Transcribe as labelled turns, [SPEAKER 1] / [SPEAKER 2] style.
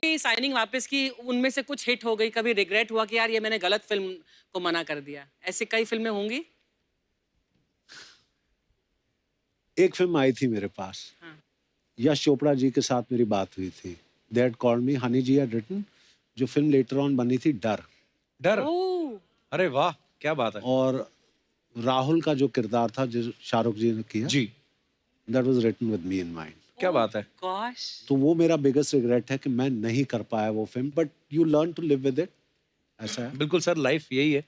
[SPEAKER 1] की साइनिंग वापस की उनमें से कुछ हिट हो गई कभी रिग्रेट हुआ कि यार ये मैंने गलत फिल्म को मना कर दिया ऐसे कई फिल्में होंगी
[SPEAKER 2] एक फिल्म आई थी मेरे पास हाँ. यश चोपड़ा जी के साथ मेरी बात हुई थी that call me Honey ji had written जो फिल्म लेटर ऑन बनी थी डर डर अरे वाह क्या बात है और राहुल का जो किरदार था जो शाहरुख जी ने किया जी that was written with me in mind क्या बात है
[SPEAKER 3] oh, Gosh.
[SPEAKER 2] तो वो मेरा बिगेस्ट रिग्रेट है कि मैं नहीं कर पाया वो film but you learn to live with it ऐसा है
[SPEAKER 3] बिल्कुल सर लाइफ यही है